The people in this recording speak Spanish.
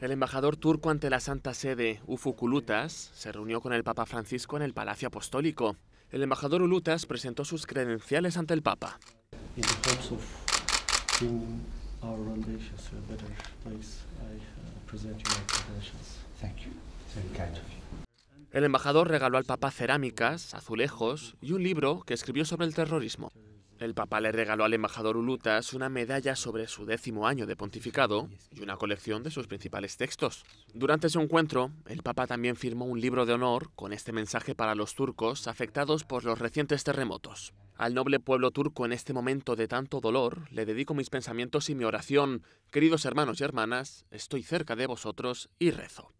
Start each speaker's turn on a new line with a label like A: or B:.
A: El embajador turco ante la Santa Sede, Ufukulutas, se reunió con el Papa Francisco en el Palacio Apostólico. El embajador Ulutas presentó sus credenciales ante el Papa. El embajador regaló al Papa cerámicas, azulejos y un libro que escribió sobre el terrorismo. El Papa le regaló al embajador Ulutas una medalla sobre su décimo año de pontificado y una colección de sus principales textos. Durante su encuentro, el Papa también firmó un libro de honor con este mensaje para los turcos afectados por los recientes terremotos. Al noble pueblo turco en este momento de tanto dolor, le dedico mis pensamientos y mi oración. Queridos hermanos y hermanas, estoy cerca de vosotros y rezo.